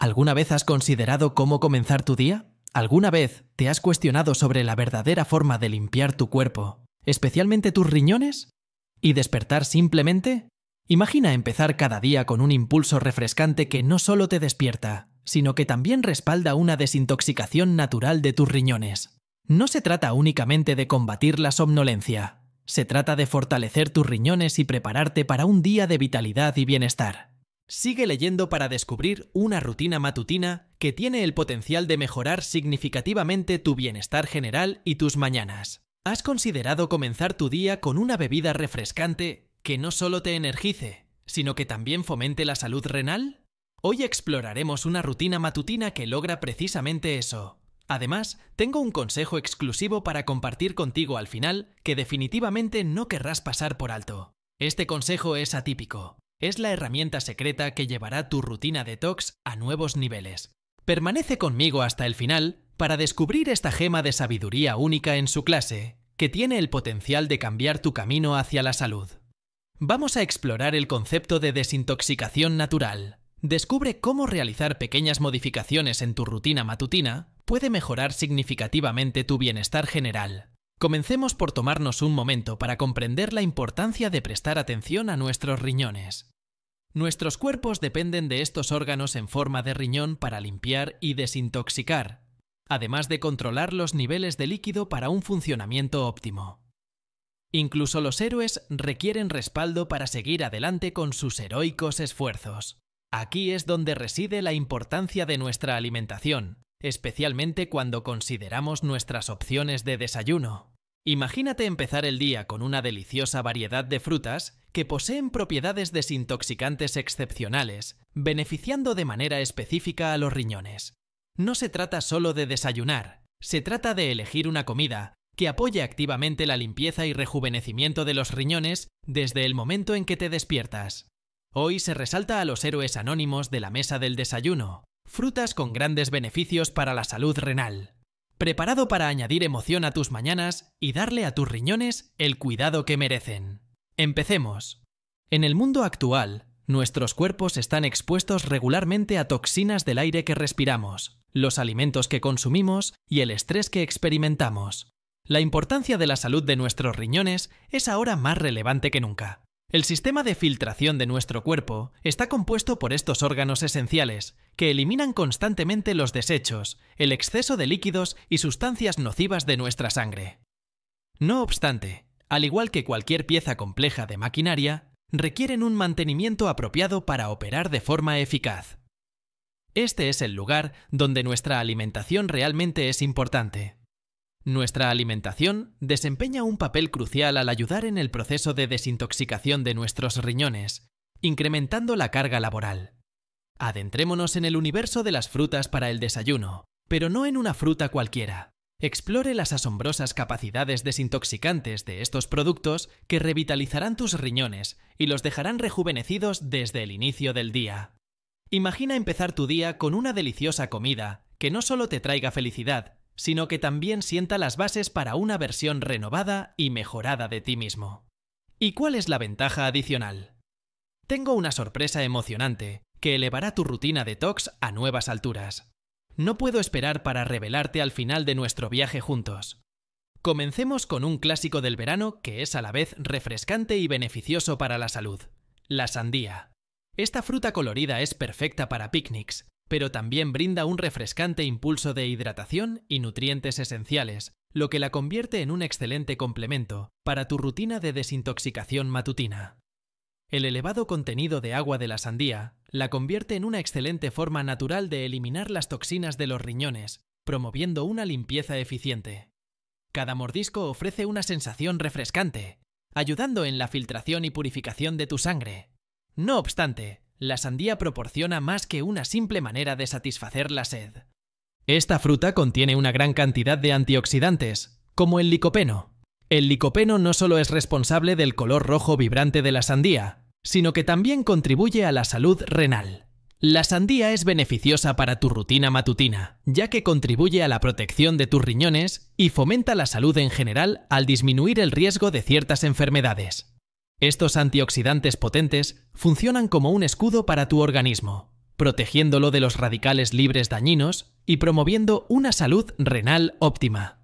¿Alguna vez has considerado cómo comenzar tu día? ¿Alguna vez te has cuestionado sobre la verdadera forma de limpiar tu cuerpo, especialmente tus riñones? ¿Y despertar simplemente? Imagina empezar cada día con un impulso refrescante que no solo te despierta, sino que también respalda una desintoxicación natural de tus riñones. No se trata únicamente de combatir la somnolencia, se trata de fortalecer tus riñones y prepararte para un día de vitalidad y bienestar. Sigue leyendo para descubrir una rutina matutina que tiene el potencial de mejorar significativamente tu bienestar general y tus mañanas. ¿Has considerado comenzar tu día con una bebida refrescante que no solo te energice, sino que también fomente la salud renal? Hoy exploraremos una rutina matutina que logra precisamente eso. Además, tengo un consejo exclusivo para compartir contigo al final que definitivamente no querrás pasar por alto. Este consejo es atípico, es la herramienta secreta que llevará tu rutina detox a nuevos niveles. Permanece conmigo hasta el final para descubrir esta gema de sabiduría única en su clase, que tiene el potencial de cambiar tu camino hacia la salud. Vamos a explorar el concepto de desintoxicación natural. Descubre cómo realizar pequeñas modificaciones en tu rutina matutina puede mejorar significativamente tu bienestar general. Comencemos por tomarnos un momento para comprender la importancia de prestar atención a nuestros riñones. Nuestros cuerpos dependen de estos órganos en forma de riñón para limpiar y desintoxicar, además de controlar los niveles de líquido para un funcionamiento óptimo. Incluso los héroes requieren respaldo para seguir adelante con sus heroicos esfuerzos. Aquí es donde reside la importancia de nuestra alimentación, especialmente cuando consideramos nuestras opciones de desayuno. Imagínate empezar el día con una deliciosa variedad de frutas que poseen propiedades desintoxicantes excepcionales, beneficiando de manera específica a los riñones. No se trata solo de desayunar, se trata de elegir una comida que apoye activamente la limpieza y rejuvenecimiento de los riñones desde el momento en que te despiertas. Hoy se resalta a los héroes anónimos de la mesa del desayuno, frutas con grandes beneficios para la salud renal preparado para añadir emoción a tus mañanas y darle a tus riñones el cuidado que merecen. Empecemos. En el mundo actual, nuestros cuerpos están expuestos regularmente a toxinas del aire que respiramos, los alimentos que consumimos y el estrés que experimentamos. La importancia de la salud de nuestros riñones es ahora más relevante que nunca. El sistema de filtración de nuestro cuerpo está compuesto por estos órganos esenciales, que eliminan constantemente los desechos, el exceso de líquidos y sustancias nocivas de nuestra sangre. No obstante, al igual que cualquier pieza compleja de maquinaria, requieren un mantenimiento apropiado para operar de forma eficaz. Este es el lugar donde nuestra alimentación realmente es importante. Nuestra alimentación desempeña un papel crucial al ayudar en el proceso de desintoxicación de nuestros riñones, incrementando la carga laboral. Adentrémonos en el universo de las frutas para el desayuno, pero no en una fruta cualquiera. Explore las asombrosas capacidades desintoxicantes de estos productos que revitalizarán tus riñones y los dejarán rejuvenecidos desde el inicio del día. Imagina empezar tu día con una deliciosa comida que no solo te traiga felicidad, sino que también sienta las bases para una versión renovada y mejorada de ti mismo. ¿Y cuál es la ventaja adicional? Tengo una sorpresa emocionante, que elevará tu rutina de tox a nuevas alturas. No puedo esperar para revelarte al final de nuestro viaje juntos. Comencemos con un clásico del verano que es a la vez refrescante y beneficioso para la salud, la sandía. Esta fruta colorida es perfecta para picnics, pero también brinda un refrescante impulso de hidratación y nutrientes esenciales, lo que la convierte en un excelente complemento para tu rutina de desintoxicación matutina. El elevado contenido de agua de la sandía la convierte en una excelente forma natural de eliminar las toxinas de los riñones, promoviendo una limpieza eficiente. Cada mordisco ofrece una sensación refrescante, ayudando en la filtración y purificación de tu sangre. No obstante, la sandía proporciona más que una simple manera de satisfacer la sed. Esta fruta contiene una gran cantidad de antioxidantes, como el licopeno. El licopeno no solo es responsable del color rojo vibrante de la sandía, sino que también contribuye a la salud renal. La sandía es beneficiosa para tu rutina matutina, ya que contribuye a la protección de tus riñones y fomenta la salud en general al disminuir el riesgo de ciertas enfermedades. Estos antioxidantes potentes funcionan como un escudo para tu organismo, protegiéndolo de los radicales libres dañinos y promoviendo una salud renal óptima.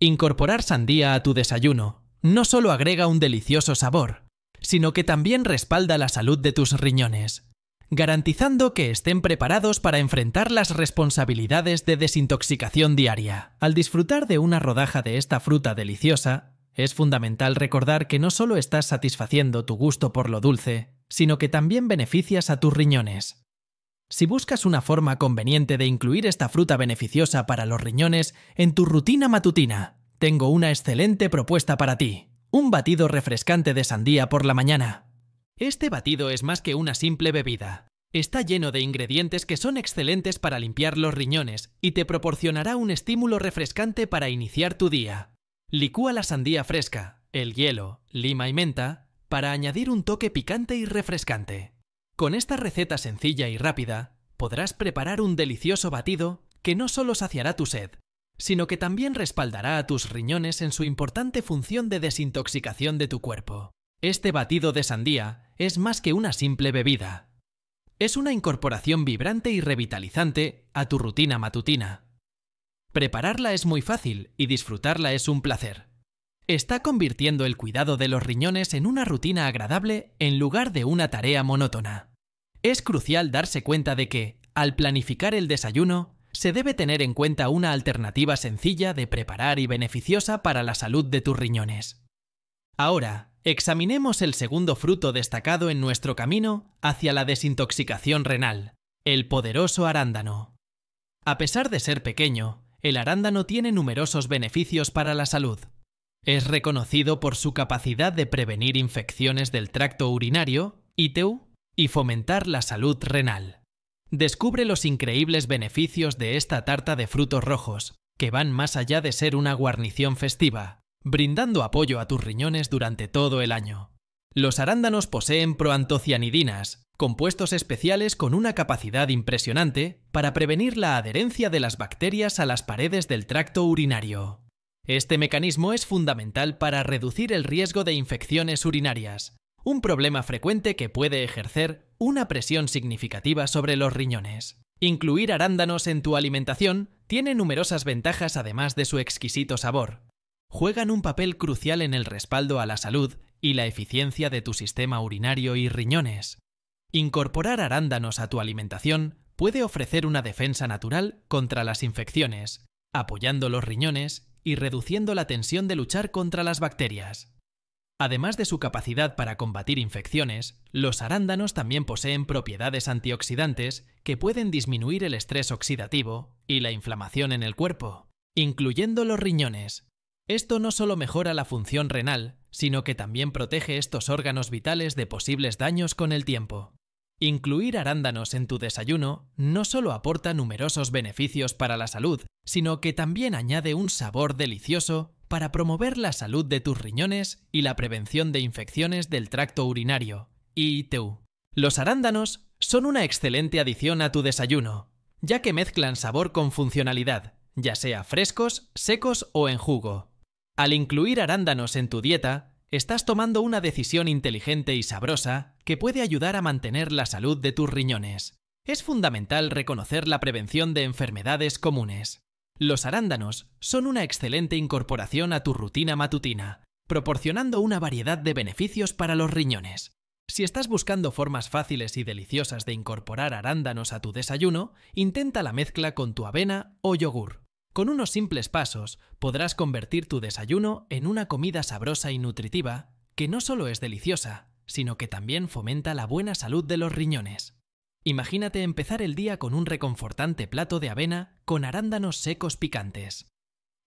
Incorporar sandía a tu desayuno no solo agrega un delicioso sabor, sino que también respalda la salud de tus riñones, garantizando que estén preparados para enfrentar las responsabilidades de desintoxicación diaria. Al disfrutar de una rodaja de esta fruta deliciosa, es fundamental recordar que no solo estás satisfaciendo tu gusto por lo dulce, sino que también beneficias a tus riñones. Si buscas una forma conveniente de incluir esta fruta beneficiosa para los riñones en tu rutina matutina, tengo una excelente propuesta para ti. Un batido refrescante de sandía por la mañana. Este batido es más que una simple bebida. Está lleno de ingredientes que son excelentes para limpiar los riñones y te proporcionará un estímulo refrescante para iniciar tu día. Licúa la sandía fresca, el hielo, lima y menta para añadir un toque picante y refrescante. Con esta receta sencilla y rápida, podrás preparar un delicioso batido que no solo saciará tu sed, sino que también respaldará a tus riñones en su importante función de desintoxicación de tu cuerpo. Este batido de sandía es más que una simple bebida. Es una incorporación vibrante y revitalizante a tu rutina matutina. Prepararla es muy fácil y disfrutarla es un placer. Está convirtiendo el cuidado de los riñones en una rutina agradable en lugar de una tarea monótona. Es crucial darse cuenta de que, al planificar el desayuno, se debe tener en cuenta una alternativa sencilla de preparar y beneficiosa para la salud de tus riñones. Ahora, examinemos el segundo fruto destacado en nuestro camino hacia la desintoxicación renal, el poderoso arándano. A pesar de ser pequeño, el arándano tiene numerosos beneficios para la salud. Es reconocido por su capacidad de prevenir infecciones del tracto urinario, ITU, y fomentar la salud renal. Descubre los increíbles beneficios de esta tarta de frutos rojos, que van más allá de ser una guarnición festiva, brindando apoyo a tus riñones durante todo el año. Los arándanos poseen proantocianidinas, compuestos especiales con una capacidad impresionante para prevenir la adherencia de las bacterias a las paredes del tracto urinario. Este mecanismo es fundamental para reducir el riesgo de infecciones urinarias, un problema frecuente que puede ejercer una presión significativa sobre los riñones. Incluir arándanos en tu alimentación tiene numerosas ventajas además de su exquisito sabor. Juegan un papel crucial en el respaldo a la salud y la eficiencia de tu sistema urinario y riñones. Incorporar arándanos a tu alimentación puede ofrecer una defensa natural contra las infecciones, apoyando los riñones y reduciendo la tensión de luchar contra las bacterias. Además de su capacidad para combatir infecciones, los arándanos también poseen propiedades antioxidantes que pueden disminuir el estrés oxidativo y la inflamación en el cuerpo, incluyendo los riñones. Esto no solo mejora la función renal, sino que también protege estos órganos vitales de posibles daños con el tiempo. Incluir arándanos en tu desayuno no solo aporta numerosos beneficios para la salud, sino que también añade un sabor delicioso para promover la salud de tus riñones y la prevención de infecciones del tracto urinario, ITU. Los arándanos son una excelente adición a tu desayuno, ya que mezclan sabor con funcionalidad, ya sea frescos, secos o en jugo. Al incluir arándanos en tu dieta, estás tomando una decisión inteligente y sabrosa que puede ayudar a mantener la salud de tus riñones. Es fundamental reconocer la prevención de enfermedades comunes. Los arándanos son una excelente incorporación a tu rutina matutina, proporcionando una variedad de beneficios para los riñones. Si estás buscando formas fáciles y deliciosas de incorporar arándanos a tu desayuno, intenta la mezcla con tu avena o yogur. Con unos simples pasos podrás convertir tu desayuno en una comida sabrosa y nutritiva que no solo es deliciosa, sino que también fomenta la buena salud de los riñones. Imagínate empezar el día con un reconfortante plato de avena con arándanos secos picantes.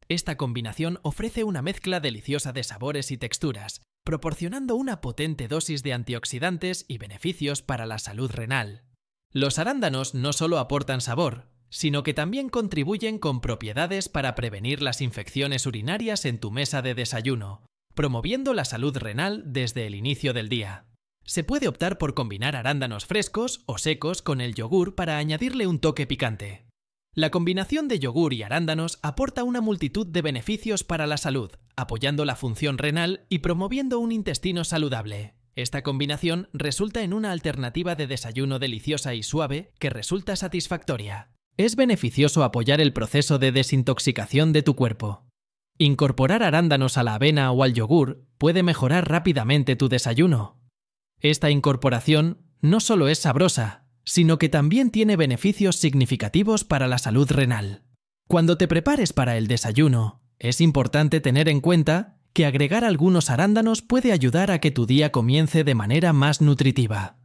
Esta combinación ofrece una mezcla deliciosa de sabores y texturas, proporcionando una potente dosis de antioxidantes y beneficios para la salud renal. Los arándanos no solo aportan sabor, sino que también contribuyen con propiedades para prevenir las infecciones urinarias en tu mesa de desayuno, promoviendo la salud renal desde el inicio del día. Se puede optar por combinar arándanos frescos o secos con el yogur para añadirle un toque picante. La combinación de yogur y arándanos aporta una multitud de beneficios para la salud, apoyando la función renal y promoviendo un intestino saludable. Esta combinación resulta en una alternativa de desayuno deliciosa y suave que resulta satisfactoria. Es beneficioso apoyar el proceso de desintoxicación de tu cuerpo. Incorporar arándanos a la avena o al yogur puede mejorar rápidamente tu desayuno. Esta incorporación no solo es sabrosa, sino que también tiene beneficios significativos para la salud renal. Cuando te prepares para el desayuno, es importante tener en cuenta que agregar algunos arándanos puede ayudar a que tu día comience de manera más nutritiva.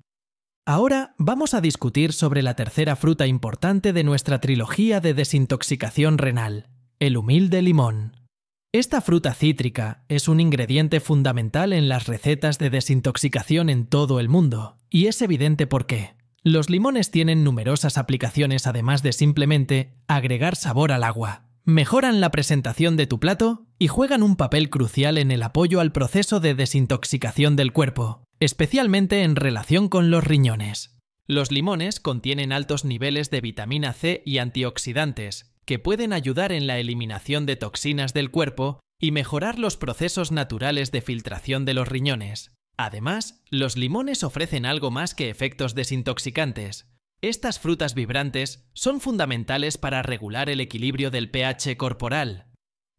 Ahora vamos a discutir sobre la tercera fruta importante de nuestra trilogía de desintoxicación renal, el humilde limón. Esta fruta cítrica es un ingrediente fundamental en las recetas de desintoxicación en todo el mundo, y es evidente por qué. Los limones tienen numerosas aplicaciones además de simplemente agregar sabor al agua. Mejoran la presentación de tu plato y juegan un papel crucial en el apoyo al proceso de desintoxicación del cuerpo especialmente en relación con los riñones. Los limones contienen altos niveles de vitamina C y antioxidantes, que pueden ayudar en la eliminación de toxinas del cuerpo y mejorar los procesos naturales de filtración de los riñones. Además, los limones ofrecen algo más que efectos desintoxicantes. Estas frutas vibrantes son fundamentales para regular el equilibrio del pH corporal.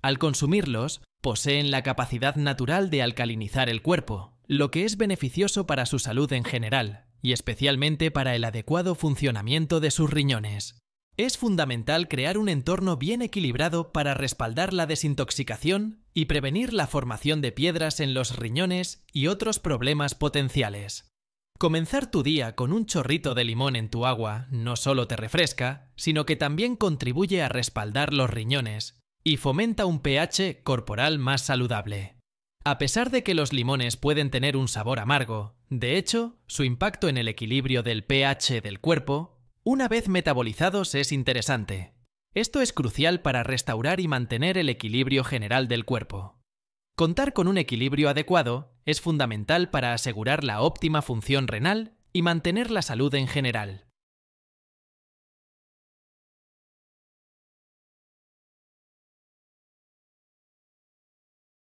Al consumirlos, poseen la capacidad natural de alcalinizar el cuerpo lo que es beneficioso para su salud en general, y especialmente para el adecuado funcionamiento de sus riñones. Es fundamental crear un entorno bien equilibrado para respaldar la desintoxicación y prevenir la formación de piedras en los riñones y otros problemas potenciales. Comenzar tu día con un chorrito de limón en tu agua no solo te refresca, sino que también contribuye a respaldar los riñones y fomenta un pH corporal más saludable. A pesar de que los limones pueden tener un sabor amargo, de hecho, su impacto en el equilibrio del pH del cuerpo, una vez metabolizados es interesante. Esto es crucial para restaurar y mantener el equilibrio general del cuerpo. Contar con un equilibrio adecuado es fundamental para asegurar la óptima función renal y mantener la salud en general.